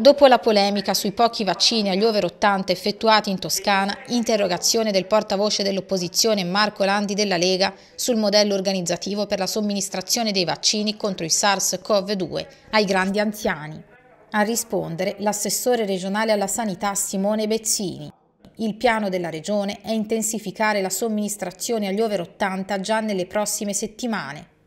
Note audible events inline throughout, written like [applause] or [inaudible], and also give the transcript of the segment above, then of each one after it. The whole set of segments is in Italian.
Dopo la polemica sui pochi vaccini agli over 80 effettuati in Toscana, interrogazione del portavoce dell'opposizione Marco Landi della Lega sul modello organizzativo per la somministrazione dei vaccini contro il SARS-CoV-2 ai grandi anziani. A rispondere l'assessore regionale alla sanità Simone Bezzini. Il piano della Regione è intensificare la somministrazione agli over 80 già nelle prossime settimane.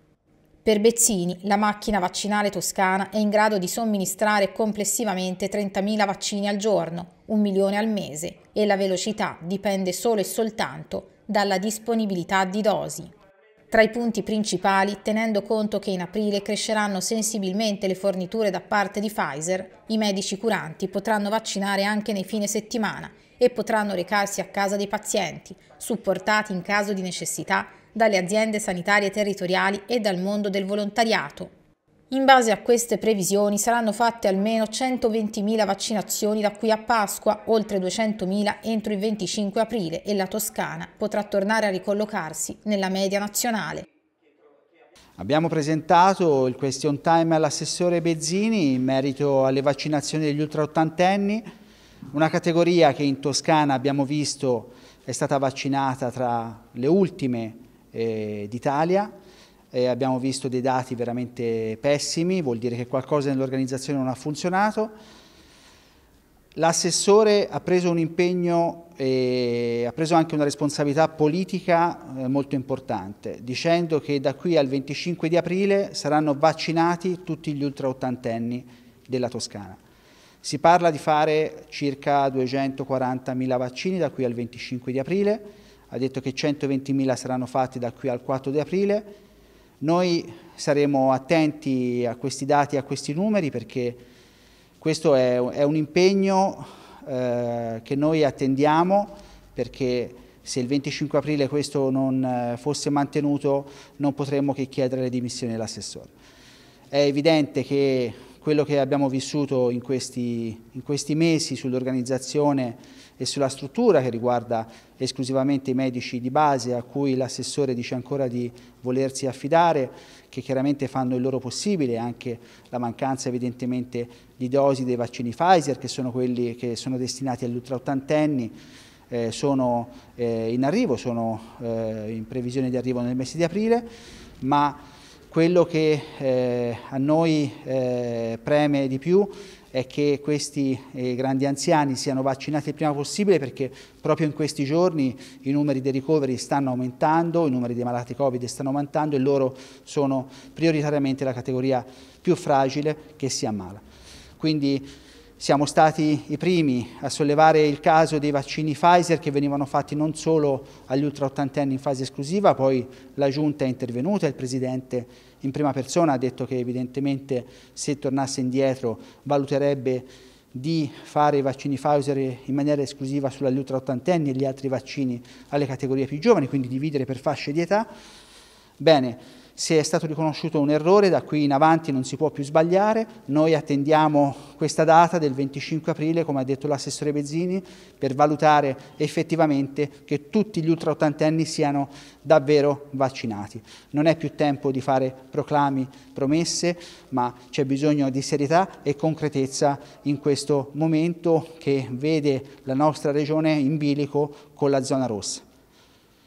Per Bezzini, la macchina vaccinale toscana è in grado di somministrare complessivamente 30.000 vaccini al giorno, un milione al mese, e la velocità dipende solo e soltanto dalla disponibilità di dosi. Tra i punti principali, tenendo conto che in aprile cresceranno sensibilmente le forniture da parte di Pfizer, i medici curanti potranno vaccinare anche nei fine settimana e potranno recarsi a casa dei pazienti, supportati in caso di necessità dalle aziende sanitarie territoriali e dal mondo del volontariato. In base a queste previsioni saranno fatte almeno 120.000 vaccinazioni da qui a Pasqua, oltre 200.000 entro il 25 aprile e la Toscana potrà tornare a ricollocarsi nella media nazionale. Abbiamo presentato il question time all'assessore Bezzini in merito alle vaccinazioni degli ultraottantenni, una categoria che in Toscana abbiamo visto è stata vaccinata tra le ultime eh, d'Italia, eh, abbiamo visto dei dati veramente pessimi, vuol dire che qualcosa nell'organizzazione non ha funzionato. L'assessore ha preso un impegno e eh, ha preso anche una responsabilità politica eh, molto importante, dicendo che da qui al 25 di aprile saranno vaccinati tutti gli ultraottantenni della Toscana. Si parla di fare circa 240.000 vaccini da qui al 25 di aprile, ha detto che 120.000 saranno fatti da qui al 4 di aprile. Noi saremo attenti a questi dati, a questi numeri, perché questo è, è un impegno eh, che noi attendiamo, perché se il 25 aprile questo non eh, fosse mantenuto non potremmo che chiedere le dimissioni dell'assessore. È evidente che quello che abbiamo vissuto in questi, in questi mesi sull'organizzazione e sulla struttura che riguarda esclusivamente i medici di base a cui l'assessore dice ancora di volersi affidare, che chiaramente fanno il loro possibile, anche la mancanza evidentemente di dosi dei vaccini Pfizer, che sono quelli che sono destinati agli ultraottantenni, eh, sono eh, in arrivo, sono eh, in previsione di arrivo nel mese di aprile, ma quello che eh, a noi eh, preme di più è che questi eh, grandi anziani siano vaccinati il prima possibile perché proprio in questi giorni i numeri dei ricoveri stanno aumentando, i numeri dei malati Covid stanno aumentando e loro sono prioritariamente la categoria più fragile che si ammala. Quindi siamo stati i primi a sollevare il caso dei vaccini Pfizer che venivano fatti non solo agli ultraottantenni in fase esclusiva, poi la Giunta è intervenuta, il Presidente in prima persona ha detto che evidentemente se tornasse indietro valuterebbe di fare i vaccini Pfizer in maniera esclusiva sugli ultraottantenni e gli altri vaccini alle categorie più giovani, quindi dividere per fasce di età. Bene, se è stato riconosciuto un errore, da qui in avanti non si può più sbagliare. Noi attendiamo questa data del 25 aprile, come ha detto l'assessore Bezzini, per valutare effettivamente che tutti gli ultraottantenni siano davvero vaccinati. Non è più tempo di fare proclami, promesse, ma c'è bisogno di serietà e concretezza in questo momento che vede la nostra regione in bilico con la zona rossa.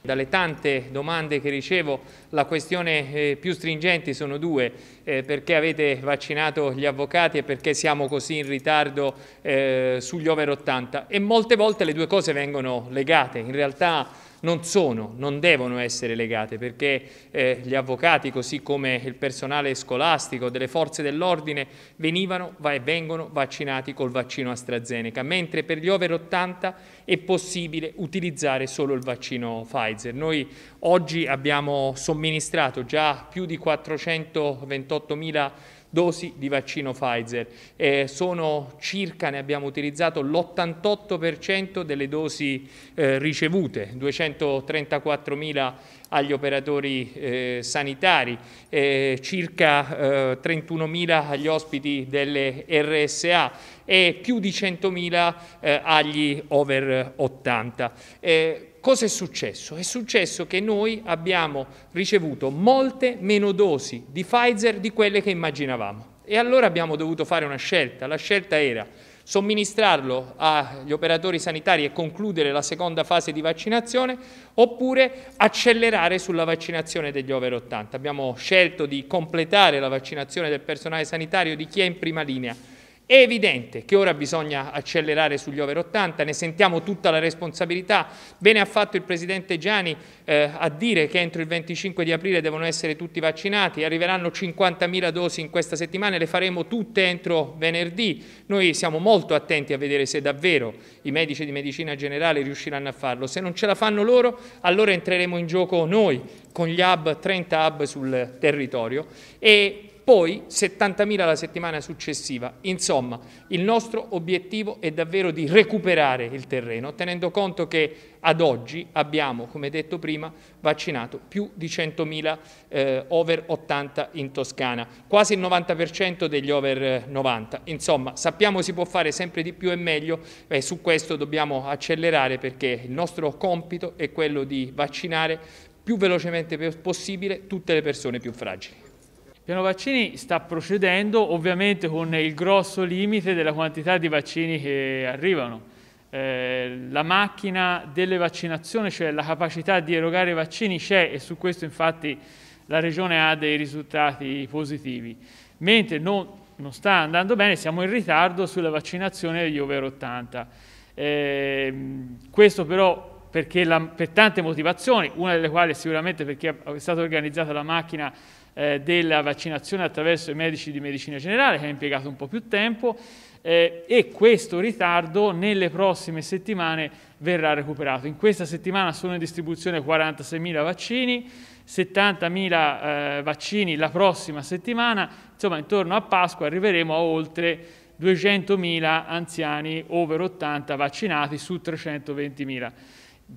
Dalle tante domande che ricevo la questione eh, più stringente sono due, eh, perché avete vaccinato gli avvocati e perché siamo così in ritardo eh, sugli over 80 e molte volte le due cose vengono legate, in realtà non sono, non devono essere legate perché eh, gli avvocati così come il personale scolastico delle forze dell'ordine venivano va e vengono vaccinati col vaccino AstraZeneca, mentre per gli over 80 è possibile utilizzare solo il vaccino Pfizer. Noi oggi abbiamo somministrato già più di 428 mila dosi di vaccino Pfizer. Eh, sono circa, ne abbiamo utilizzato l'88% delle dosi eh, ricevute, 234.000 agli operatori eh, sanitari, eh, circa 31.000 eh, agli ospiti delle RSA e più di 100.000 eh, agli over 80. Cosa è successo? È successo che noi abbiamo ricevuto molte meno dosi di Pfizer di quelle che immaginavamo. E allora abbiamo dovuto fare una scelta. La scelta era somministrarlo agli operatori sanitari e concludere la seconda fase di vaccinazione oppure accelerare sulla vaccinazione degli over 80. Abbiamo scelto di completare la vaccinazione del personale sanitario di chi è in prima linea è evidente che ora bisogna accelerare sugli over 80, ne sentiamo tutta la responsabilità. Bene ha fatto il Presidente Gianni eh, a dire che entro il 25 di aprile devono essere tutti vaccinati, arriveranno 50.000 dosi in questa settimana e le faremo tutte entro venerdì. Noi siamo molto attenti a vedere se davvero i medici di medicina generale riusciranno a farlo. Se non ce la fanno loro, allora entreremo in gioco noi con gli hub, 30 hub sul territorio e poi 70.000 la settimana successiva. Insomma, il nostro obiettivo è davvero di recuperare il terreno, tenendo conto che ad oggi abbiamo, come detto prima, vaccinato più di 100.000 eh, over 80 in Toscana, quasi il 90% degli over 90. Eh, Insomma, sappiamo si può fare sempre di più e meglio e su questo dobbiamo accelerare perché il nostro compito è quello di vaccinare più velocemente possibile tutte le persone più fragili piano vaccini sta procedendo ovviamente con il grosso limite della quantità di vaccini che arrivano. Eh, la macchina delle vaccinazioni, cioè la capacità di erogare i vaccini c'è e su questo infatti la Regione ha dei risultati positivi. Mentre non, non sta andando bene, siamo in ritardo sulla vaccinazione degli over 80. Eh, questo però la, per tante motivazioni, una delle quali è sicuramente perché è stata organizzata la macchina eh, della vaccinazione attraverso i medici di medicina generale che ha impiegato un po' più tempo eh, e questo ritardo nelle prossime settimane verrà recuperato. In questa settimana sono in distribuzione 46.000 vaccini, 70.000 eh, vaccini la prossima settimana, insomma intorno a Pasqua arriveremo a oltre 200.000 anziani over 80 vaccinati su 320.000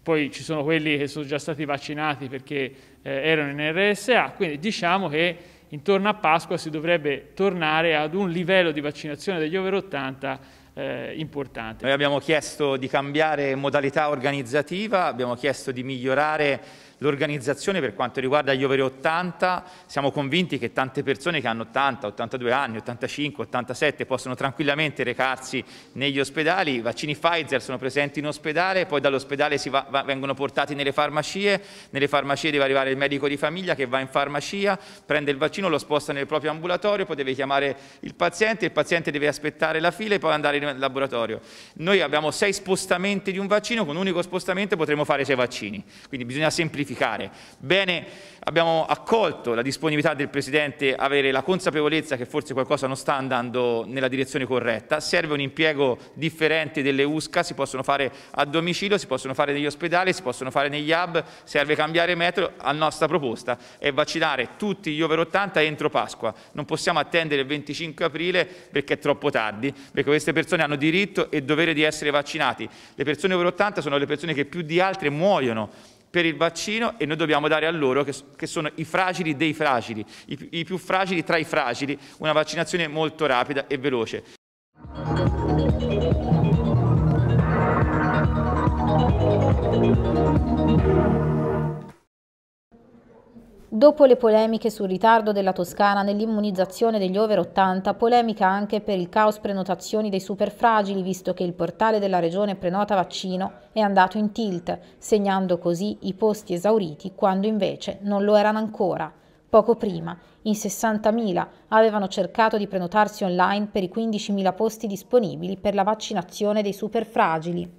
poi ci sono quelli che sono già stati vaccinati perché eh, erano in RSA, quindi diciamo che intorno a Pasqua si dovrebbe tornare ad un livello di vaccinazione degli over 80 eh, importante. Noi abbiamo chiesto di cambiare modalità organizzativa, abbiamo chiesto di migliorare l'organizzazione per quanto riguarda gli over 80, siamo convinti che tante persone che hanno 80, 82 anni, 85, 87 possono tranquillamente recarsi negli ospedali, i vaccini Pfizer sono presenti in ospedale, poi dall'ospedale va, va, vengono portati nelle farmacie, nelle farmacie deve arrivare il medico di famiglia che va in farmacia, prende il vaccino, lo sposta nel proprio ambulatorio, poi deve chiamare il paziente, il paziente deve aspettare la fila e poi andare in laboratorio. Noi abbiamo sei spostamenti di un vaccino, con un unico spostamento potremo fare sei vaccini, quindi bisogna semplificare verificare. Bene, abbiamo accolto la disponibilità del Presidente a avere la consapevolezza che forse qualcosa non sta andando nella direzione corretta, serve un impiego differente delle USCA, si possono fare a domicilio, si possono fare negli ospedali, si possono fare negli hub, serve cambiare metro, A nostra proposta è vaccinare tutti gli over 80 entro Pasqua, non possiamo attendere il 25 aprile perché è troppo tardi, perché queste persone hanno diritto e dovere di essere vaccinati, le persone over 80 sono le persone che più di altre muoiono per il vaccino e noi dobbiamo dare a loro, che, che sono i fragili dei fragili, i, i, più fragili tra i fragili, una vaccinazione molto rapida e veloce. Dopo le polemiche sul ritardo della Toscana nell'immunizzazione degli over 80, polemica anche per il caos prenotazioni dei superfragili, visto che il portale della regione prenota vaccino è andato in tilt, segnando così i posti esauriti quando invece non lo erano ancora. Poco prima, in 60.000 avevano cercato di prenotarsi online per i 15.000 posti disponibili per la vaccinazione dei superfragili.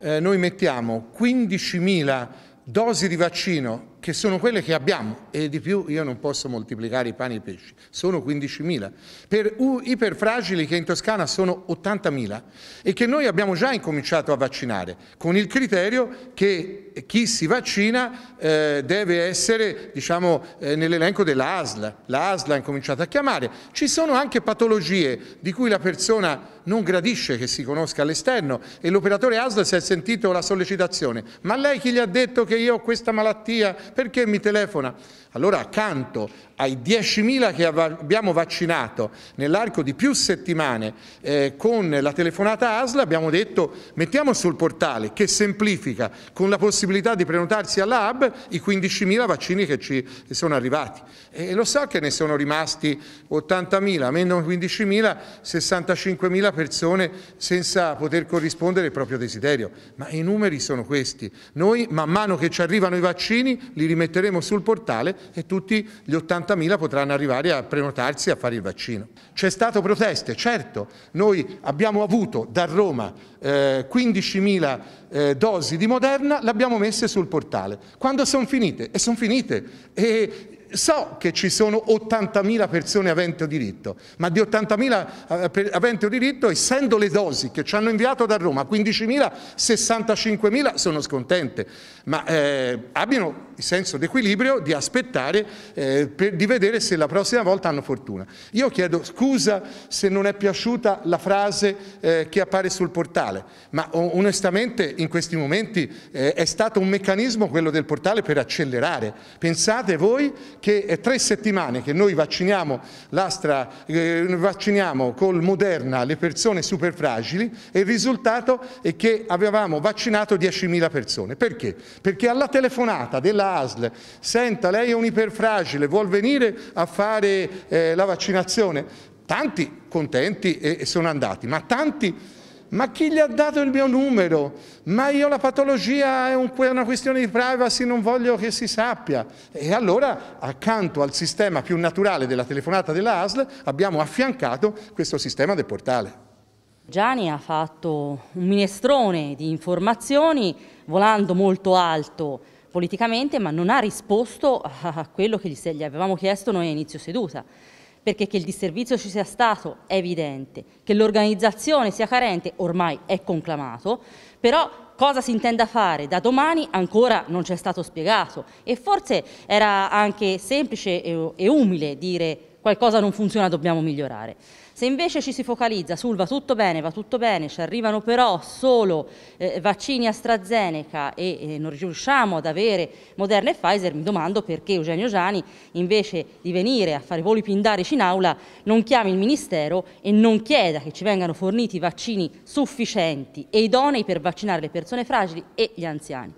Eh, noi mettiamo 15.000 dosi di vaccino che sono quelle che abbiamo e di più io non posso moltiplicare i pani e i pesci, sono 15.000. Per iperfragili che in Toscana sono 80.000 e che noi abbiamo già incominciato a vaccinare con il criterio che chi si vaccina eh, deve essere diciamo, eh, nell'elenco della ASL, la ASL ha incominciato a chiamare. Ci sono anche patologie di cui la persona non gradisce che si conosca all'esterno e l'operatore ASL si è sentito la sollecitazione, ma lei chi gli ha detto che io ho questa malattia? Perché mi telefona? Allora accanto ai 10.000 che abbiamo vaccinato nell'arco di più settimane eh, con la telefonata ASLA abbiamo detto mettiamo sul portale che semplifica con la possibilità di prenotarsi alla hub i 15.000 vaccini che ci sono arrivati. E lo so che ne sono rimasti 80.000, meno 15.000, 65.000 persone senza poter corrispondere al proprio desiderio, ma i numeri sono questi. Noi man mano che ci arrivano i vaccini li rimetteremo sul portale e tutti gli 80.000 potranno arrivare a prenotarsi a fare il vaccino. C'è stato proteste, certo, noi abbiamo avuto da Roma eh, 15.000 eh, dosi di Moderna, le abbiamo messe sul portale. Quando sono finite? E sono finite. E so che ci sono 80.000 persone aventi o diritto, ma di 80.000 eh, aventi o diritto, essendo le dosi che ci hanno inviato da Roma, 15.000, 65.000, sono scontente, ma eh, abbiano il senso d'equilibrio di aspettare, eh, per, di vedere se la prossima volta hanno fortuna. Io chiedo scusa se non è piaciuta la frase eh, che appare sul portale, ma onestamente in questi momenti eh, è stato un meccanismo quello del portale per accelerare. Pensate voi che è tre settimane che noi vacciniamo, eh, vacciniamo col Moderna le persone superfragili e il risultato è che avevamo vaccinato 10.000 persone. Perché? Perché alla telefonata della ASL, senta lei è un iperfragile, vuol venire a fare eh, la vaccinazione? Tanti contenti e, e sono andati, ma tanti ma chi gli ha dato il mio numero? Ma io la patologia è, un, è una questione di privacy, non voglio che si sappia. E allora, accanto al sistema più naturale della telefonata della ASL, abbiamo affiancato questo sistema del portale. Gianni ha fatto un minestrone di informazioni, volando molto alto politicamente, ma non ha risposto a quello che gli avevamo chiesto noi a inizio seduta perché che il disservizio ci sia stato è evidente, che l'organizzazione sia carente ormai è conclamato, però cosa si intenda fare da domani ancora non ci è stato spiegato e forse era anche semplice eh, e, umile dire qualcosa non funziona, dobbiamo migliorare. Se invece ci si focalizza sul va tutto bene, va tutto bene, ci arrivano però solo eh, vaccini AstraZeneca e eh, non riusciamo ad avere Moderna e Pfizer, mi domando perché Eugenio Giani invece di venire a fare voli pindarici in aula non chiami il Ministero e non chieda che ci vengano forniti vaccini sufficienti e idonei per vaccinare le persone fragili e gli anziani.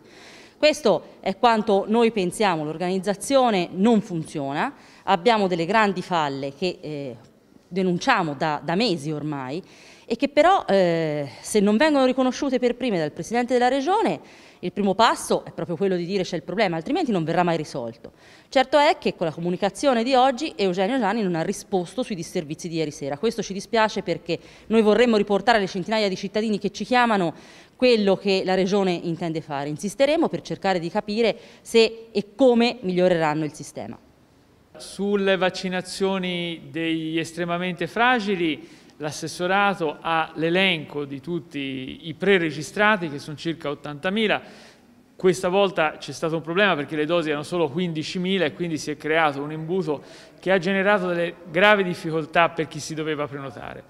Questo è quanto noi pensiamo, l'organizzazione non funziona, abbiamo delle grandi falle che eh, denunciamo da, da mesi ormai e che però eh, se non vengono riconosciute per prime dal Presidente della Regione il primo passo è proprio quello di dire c'è il problema, altrimenti non verrà mai risolto. Certo è che con la comunicazione di oggi Eugenio Gianni non ha risposto sui disservizi di ieri sera. Questo ci dispiace perché noi vorremmo riportare alle centinaia di cittadini che ci chiamano quello che la Regione intende fare. Insisteremo per cercare di capire se e come miglioreranno il sistema. Sulle vaccinazioni degli estremamente fragili, l'assessorato ha l'elenco di tutti i preregistrati, che sono circa 80.000. Questa volta c'è stato un problema perché le dosi erano solo 15.000 e quindi si è creato un imbuto che ha generato delle gravi difficoltà per chi si doveva prenotare.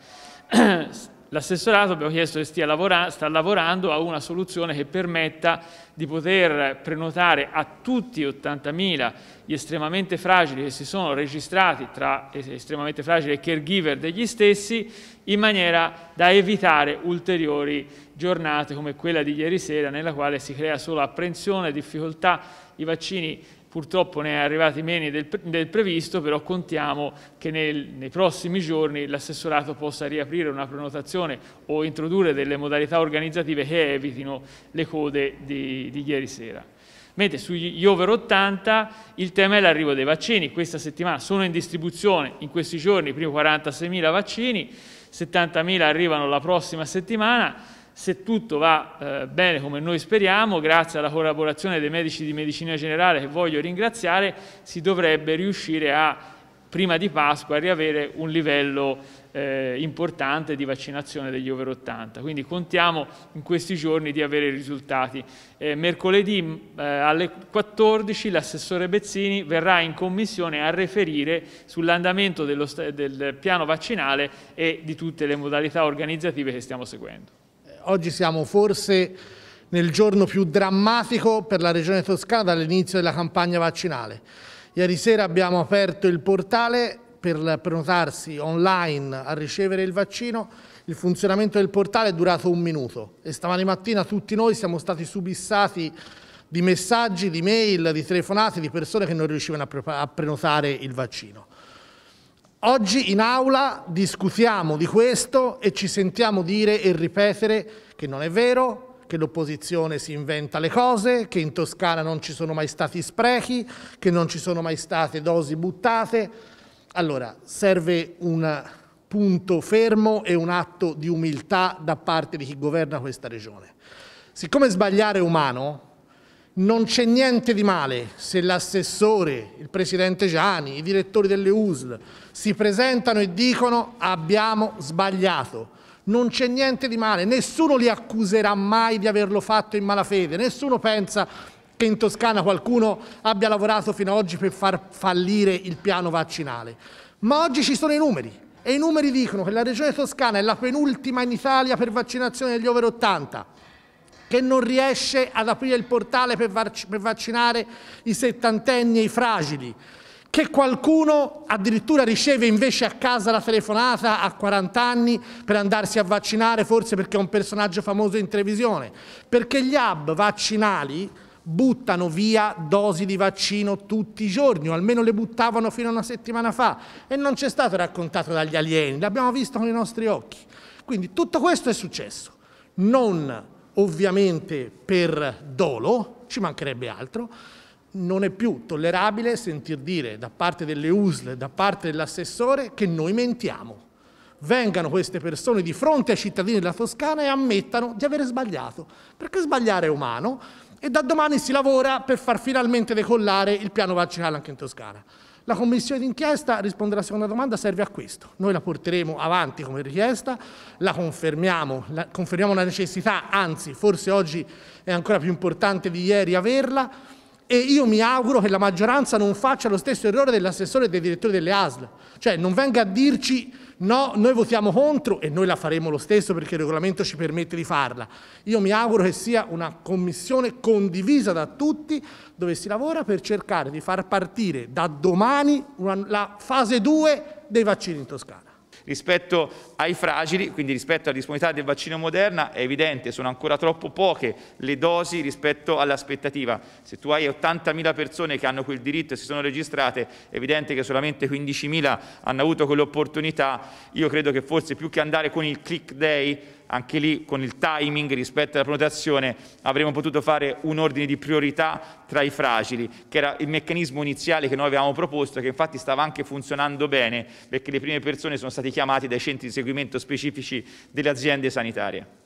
[clears throat] L'assessorato abbiamo chiesto che stia lavora sta lavorando a una soluzione che permetta di poter prenotare a tutti 80.000 gli estremamente fragili che si sono registrati tra estremamente fragili e caregiver degli stessi in maniera da evitare ulteriori giornate come quella di ieri sera nella quale si crea solo apprensione, e difficoltà, i vaccini purtroppo ne è arrivati meno del, del previsto, però contiamo che nel, nei prossimi giorni l'assessorato possa riaprire una prenotazione o introdurre delle modalità organizzative che evitino le code di, di ieri sera. Mentre sugli over 80 il tema è l'arrivo dei vaccini, questa settimana sono in distribuzione in questi giorni i primi 46.000 vaccini, 70.000 arrivano la prossima settimana, se tutto va eh, bene come noi speriamo, grazie alla collaborazione dei medici di medicina generale che voglio ringraziare, si dovrebbe riuscire a, prima di Pasqua, a riavere un livello eh, importante di vaccinazione degli over 80. Quindi contiamo in questi giorni di avere i risultati. Eh, mercoledì mm, eh, alle 14 l'assessore Bezzini verrà in commissione a riferire sull'andamento del piano vaccinale e di tutte le modalità organizzative che stiamo seguendo oggi siamo forse nel giorno più drammatico per la regione toscana dall'inizio della campagna vaccinale. Ieri sera abbiamo aperto il portale per prenotarsi online a ricevere il vaccino. Il funzionamento del portale è durato un minuto e stamani mattina tutti noi siamo stati subissati di messaggi, di mail, di telefonate, di persone che non riuscivano a, prenotare il vaccino. Oggi in aula discutiamo di questo e ci sentiamo dire e ripetere che non è vero, che l'opposizione si inventa le cose, che in Toscana non ci sono mai stati sprechi, che non ci sono mai state dosi buttate. Allora, serve un punto fermo e un atto di umiltà da parte di chi governa questa regione. Siccome sbagliare è umano, non c'è niente di male se l'assessore, il presidente Gianni, i direttori delle USL si presentano e dicono abbiamo sbagliato. Non c'è niente di male, nessuno li accuserà mai di averlo fatto in malafede, nessuno pensa che in Toscana qualcuno abbia lavorato fino ad oggi per far fallire il piano vaccinale. Ma oggi ci sono i numeri e i numeri dicono che la regione toscana è la penultima in Italia per vaccinazione degli over 80 che non riesce ad aprire il portale per, vac per vaccinare i settantenni e i fragili, che qualcuno addirittura riceve invece a casa la telefonata a 40 anni per andarsi a vaccinare, forse perché è un personaggio famoso in televisione, perché gli hub vaccinali buttano via dosi di vaccino tutti i giorni, o almeno le buttavano fino a una settimana fa, e non c'è stato raccontato dagli alieni, l'abbiamo visto con i nostri occhi. Quindi tutto questo è successo, non ovviamente per dolo, ci mancherebbe altro, non è più tollerabile sentir dire da parte delle USL, da parte dell'assessore, che noi mentiamo. Vengano queste persone di fronte ai cittadini della Toscana e ammettano di aver sbagliato, perché sbagliare è umano e da domani si lavora per far finalmente decollare il piano vaccinale anche in Toscana. La commissione d'inchiesta, risponde alla seconda domanda, serve a questo. Noi la porteremo avanti come richiesta, la confermiamo, la, confermiamo la necessità, anzi forse oggi è ancora più importante di ieri averla, e io mi auguro che la maggioranza non faccia lo stesso errore dell'assessore e del direttore delle ASL, cioè non venga a dirci no, noi votiamo contro e noi la faremo lo stesso perché il regolamento ci permette di farla. Io mi auguro che sia una commissione condivisa da tutti dove si lavora per cercare di far partire da domani una, la fase 2 dei vaccini in Toscana. Rispetto ai fragili, quindi rispetto alla disponibilità del vaccino Moderna, è evidente, sono ancora troppo poche le dosi rispetto all'aspettativa. Se tu hai 80.000 persone che hanno quel diritto e si sono registrate, è evidente che solamente 15.000 hanno avuto quell'opportunità. Io credo che forse più che andare con il click day, anche lì con il timing rispetto alla prenotazione avremmo potuto fare un ordine di priorità tra i fragili, che era il meccanismo iniziale che noi avevamo proposto, che infatti stava anche funzionando bene, perché le prime persone sono state chiamate dai centri di seguimento specifici delle aziende sanitarie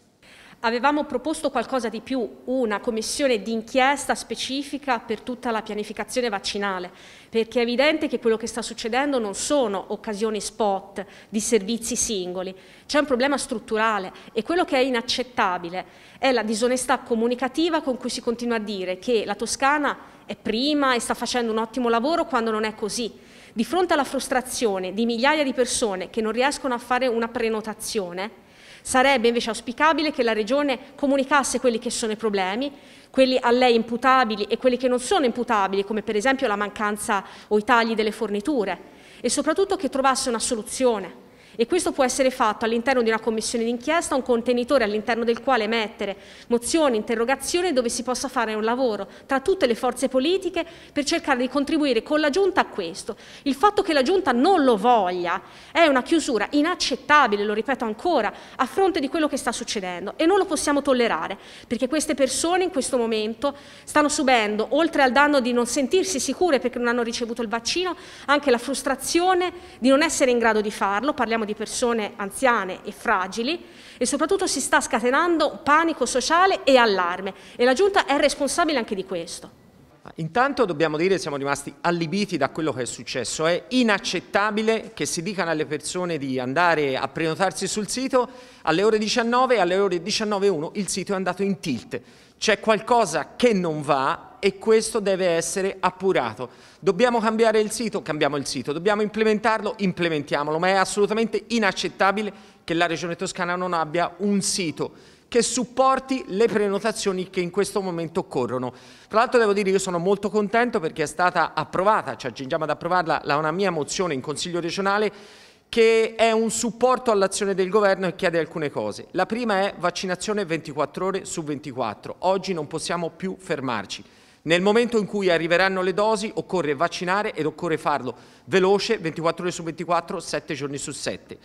avevamo proposto qualcosa di più, una commissione d'inchiesta specifica per tutta la pianificazione vaccinale, perché è evidente che quello che sta succedendo non sono occasioni spot di servizi singoli, c'è un problema strutturale e quello che è inaccettabile è la disonestà comunicativa con cui si continua a dire che la Toscana è prima e sta facendo un ottimo lavoro quando non è così. Di fronte alla frustrazione di migliaia di persone che non riescono a fare una prenotazione, Sarebbe invece auspicabile che la Regione comunicasse quelli che sono i problemi, quelli a lei imputabili e quelli che non sono imputabili, come per esempio la mancanza o i tagli delle forniture, e soprattutto che trovasse una soluzione e questo può essere fatto all'interno di una commissione d'inchiesta, un contenitore all'interno del quale mettere mozioni, interrogazioni dove si possa fare un lavoro tra tutte le forze politiche per cercare di contribuire con la Giunta a questo. Il fatto che la Giunta non lo voglia è una chiusura inaccettabile, lo ripeto ancora, a fronte di quello che sta succedendo e non lo possiamo tollerare perché queste persone in questo momento stanno subendo, oltre al danno di non sentirsi sicure perché non hanno ricevuto il vaccino, anche la frustrazione di non essere in grado di farlo, parliamo parliamo di persone anziane e fragili e soprattutto si sta scatenando panico sociale e allarme e la Giunta è responsabile anche di questo. Intanto dobbiamo dire che siamo rimasti allibiti da quello che è successo. È inaccettabile che si dicano alle persone di andare a prenotarsi sul sito alle ore 19 e alle ore 19.01 il sito è andato in tilt c'è qualcosa che non va e questo deve essere appurato. Dobbiamo cambiare il sito? Cambiamo il sito. Dobbiamo implementarlo? Implementiamolo. Ma è assolutamente inaccettabile che la Regione Toscana non abbia un sito che supporti le prenotazioni che in questo momento occorrono. Tra l'altro devo dire che io sono molto contento perché è stata approvata, ci cioè, accingiamo ad approvarla, una mia mozione in Consiglio regionale che è un supporto all'azione del governo e chiede alcune cose. La prima è vaccinazione 24 ore su 24. Oggi non possiamo più fermarci. Nel momento in cui arriveranno le dosi occorre vaccinare ed occorre farlo veloce 24 ore su 24, 7 giorni su 7.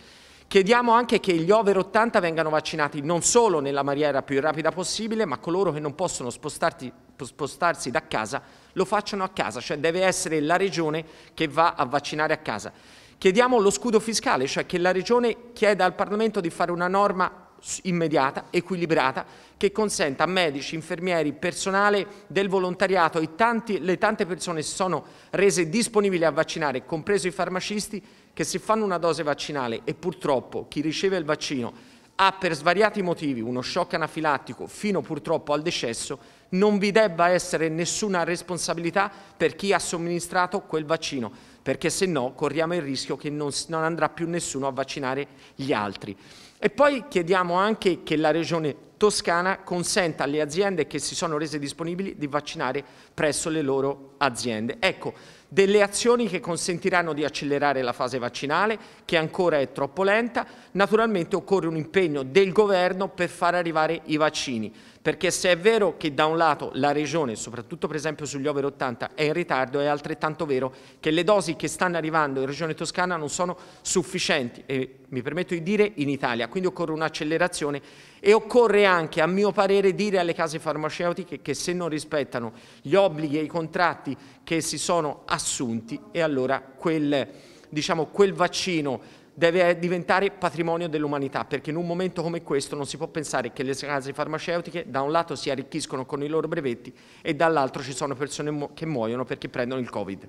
Chiediamo anche che gli over 80 vengano vaccinati non solo nella maniera più rapida possibile, ma coloro che non possono spostarsi da casa lo facciano a casa, cioè deve essere la regione che va a vaccinare a casa. Chiediamo lo scudo fiscale, cioè che la Regione chieda al Parlamento di fare una norma immediata, equilibrata, che consenta a medici, infermieri, personale del volontariato e tanti, le tante persone si sono rese disponibili a vaccinare, compreso i farmacisti, che si fanno una dose vaccinale e purtroppo chi riceve il vaccino ha per svariati motivi uno shock anafilattico fino purtroppo al decesso, non vi debba essere nessuna responsabilità per chi ha somministrato quel vaccino, perché se no corriamo il rischio che non, non andrà più nessuno a vaccinare gli altri. E poi chiediamo anche che la Regione Toscana consenta alle aziende che si sono rese disponibili di vaccinare presso le loro aziende. Ecco, delle azioni che consentiranno di accelerare la fase vaccinale, che ancora è troppo lenta, naturalmente occorre un impegno del governo per far arrivare i vaccini, perché se è vero che da un lato la Regione, soprattutto per esempio sugli over 80, è in ritardo, è altrettanto vero che le dosi che stanno arrivando in Regione Toscana non sono sufficienti, e mi permetto di dire in Italia, quindi occorre un'accelerazione e occorre anche, a mio parere, dire alle case farmaceutiche che se non rispettano gli obblighi e i contratti che si sono assunti, e allora quel diciamo, quel vaccino deve diventare patrimonio dell'umanità, perché in un momento come questo non si può pensare che le case farmaceutiche da un lato si arricchiscono con i loro brevetti e dall'altro ci sono persone che muoiono perché prendono il Covid.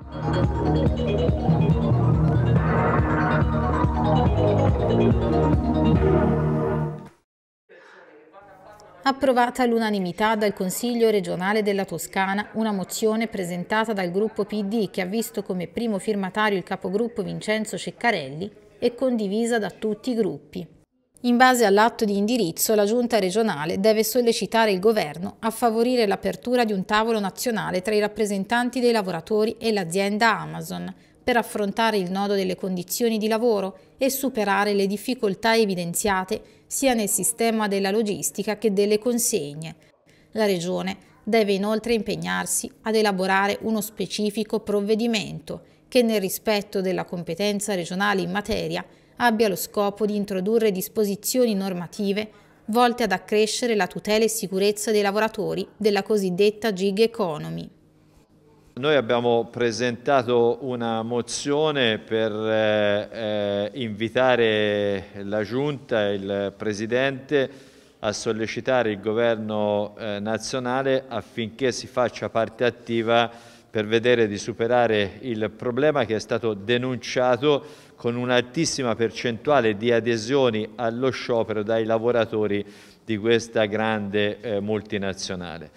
Thank approvata all'unanimità dal Consiglio regionale della Toscana una mozione presentata dal gruppo PD che ha visto come primo firmatario il capogruppo Vincenzo Ceccarelli e condivisa da tutti i gruppi. In base all'atto di indirizzo, la Giunta regionale deve sollecitare il Governo a favorire l'apertura di un tavolo nazionale tra i rappresentanti dei lavoratori e l'azienda Amazon per affrontare il nodo delle condizioni di lavoro e superare le difficoltà evidenziate sia nel sistema della logistica che delle consegne. La Regione deve inoltre impegnarsi ad elaborare uno specifico provvedimento che nel rispetto della competenza regionale in materia abbia lo scopo di introdurre disposizioni normative volte ad accrescere la tutela e sicurezza dei lavoratori della cosiddetta gig economy. Noi abbiamo presentato una mozione per eh, eh invitare la Giunta e il Presidente a sollecitare il governo eh, nazionale affinché si faccia parte attiva per vedere di superare il problema che è stato denunciato con un'altissima percentuale di adesioni allo sciopero dai lavoratori di questa grande eh, multinazionale.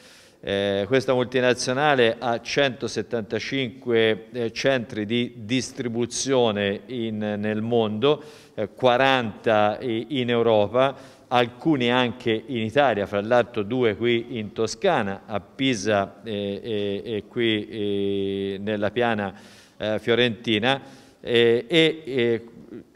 Eh, questa multinazionale ha 175 eh, centri di distribuzione in, nel mondo, eh, 40 in Europa, alcuni anche in Italia, fra l'altro due qui in Toscana, a Pisa eh, e qui eh, nella piana eh, fiorentina, e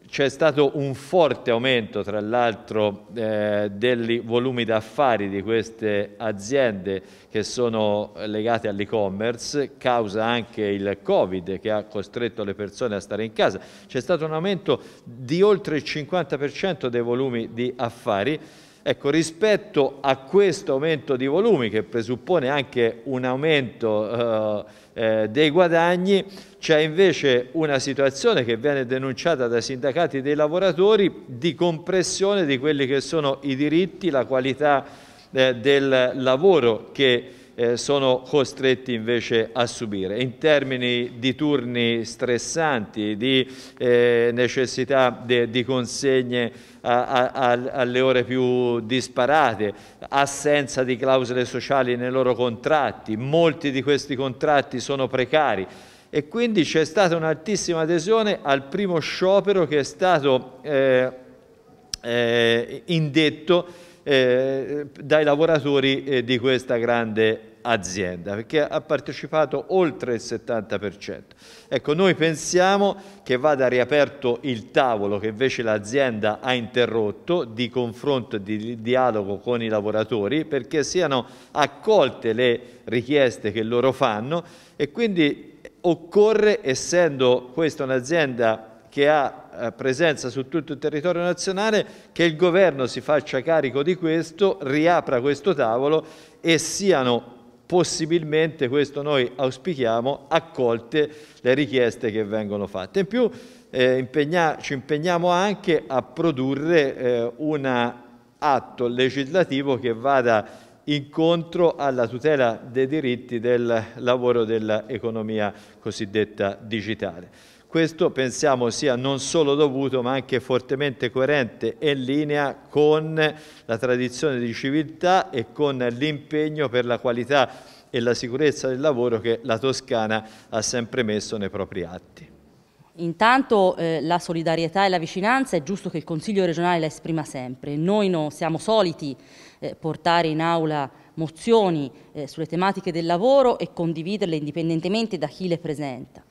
c'è stato un forte aumento, tra l'altro, eh, dei volumi d'affari di queste aziende che sono legate all'e-commerce, causa anche il Covid che ha costretto le persone a stare in casa. C'è stato un aumento di oltre il 50% dei volumi di affari. Ecco, rispetto a questo aumento di volumi, che presuppone anche un aumento eh, eh, dei guadagni, c'è invece una situazione che viene denunciata dai sindacati dei lavoratori di compressione di quelli che sono i diritti, la qualità eh, del lavoro che eh, sono costretti invece a subire. In termini di turni stressanti, di eh, necessità de, di consegne a, a, alle ore più disparate, assenza di clausole sociali nei loro contratti, molti di questi contratti sono precari e quindi c'è stata un'altissima adesione al primo sciopero che è stato eh, eh, indetto eh, dai lavoratori eh, di questa grande azienda, perché ha partecipato oltre il 70%. Ecco, noi pensiamo che vada riaperto il tavolo che invece l'azienda ha interrotto di confronto e di dialogo con i lavoratori perché siano accolte le richieste che loro fanno e quindi occorre, essendo questa un'azienda che ha eh, presenza su tutto il territorio nazionale, che il governo si faccia carico di questo, riapra questo tavolo e siano possibilmente, questo noi auspichiamo, accolte le richieste che vengono fatte. In più eh, impegna, ci impegniamo anche a produrre eh, un atto legislativo che vada incontro alla tutela dei diritti del lavoro dell'economia cosiddetta digitale. Questo pensiamo sia non solo dovuto ma anche fortemente coerente e in linea con la tradizione di civiltà e con l'impegno per la qualità e la sicurezza del lavoro che la Toscana ha sempre messo nei propri atti. Intanto eh, la solidarietà e la vicinanza è giusto che il Consiglio regionale la esprima sempre. Noi non siamo soliti eh, portare in aula mozioni eh, sulle tematiche del lavoro e condividerle indipendentemente da chi le presenta.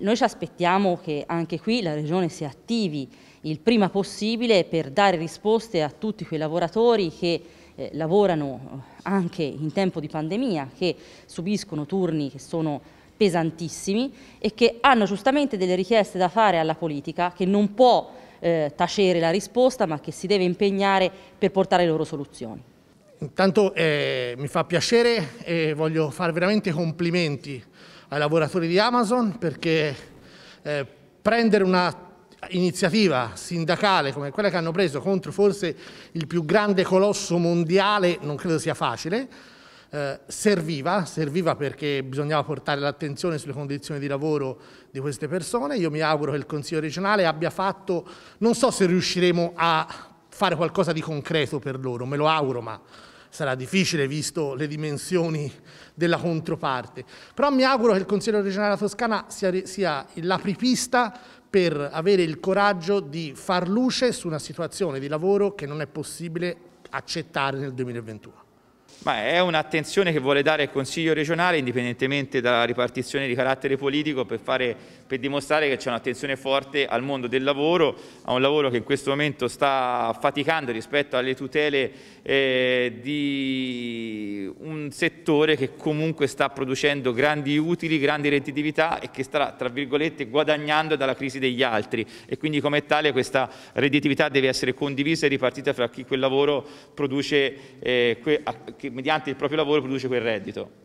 Noi ci aspettiamo che anche qui la Regione si attivi il prima possibile per dare risposte a tutti quei lavoratori che eh, lavorano eh, anche in tempo di pandemia, che subiscono turni che sono pesantissimi e che hanno giustamente delle richieste da fare alla politica che non può eh, tacere la risposta ma che si deve impegnare per portare le loro soluzioni. Intanto eh, mi fa piacere e voglio fare veramente complimenti ai lavoratori di Amazon perché eh, prendere una iniziativa sindacale come quella che hanno preso contro forse il più grande colosso mondiale non credo sia facile, eh, serviva, serviva perché bisognava portare l'attenzione sulle condizioni di lavoro di queste persone. Io mi auguro che il Consiglio regionale abbia fatto, non so se riusciremo a fare qualcosa di concreto per loro, me lo auguro, ma sarà difficile visto le dimensioni della controparte, però mi auguro che il Consiglio regionale della Toscana sia, sia l'apripista per avere il coraggio di far luce su una situazione di lavoro che non è possibile accettare nel 2021. Ma è un'attenzione che vuole dare il Consiglio regionale, indipendentemente dalla ripartizione di carattere politico, per fare per dimostrare che c'è un'attenzione forte al mondo del lavoro, a un lavoro che in questo momento sta faticando rispetto alle tutele eh, di un settore che comunque sta producendo grandi utili, grandi redditività e che sta, tra virgolette, guadagnando dalla crisi degli altri. E quindi come tale questa redditività deve essere condivisa e ripartita fra chi quel lavoro produce, eh, che mediante il proprio lavoro produce quel reddito.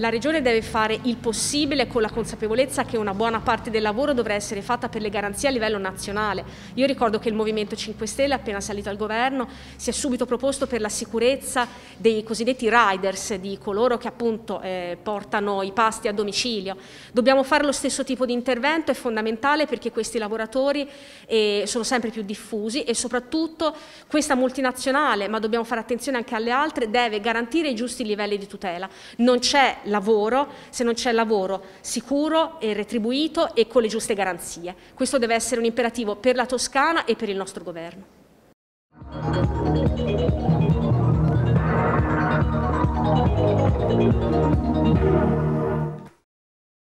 La Regione deve fare il possibile con la consapevolezza che una buona parte del lavoro dovrà essere fatta per le garanzie a livello nazionale. Io ricordo che il Movimento 5 Stelle, appena salito al governo, si è subito proposto per la sicurezza dei cosiddetti riders, di coloro che appunto eh, portano i pasti a domicilio. Dobbiamo fare lo stesso tipo di intervento, è fondamentale perché questi lavoratori eh, sono sempre più diffusi e soprattutto questa multinazionale, ma dobbiamo fare attenzione anche alle altre, deve garantire i giusti livelli di tutela. Non c'è lavoro, se non c'è lavoro sicuro e retribuito e con le giuste garanzie. Questo deve essere un imperativo per la Toscana e per il nostro governo. Thank you.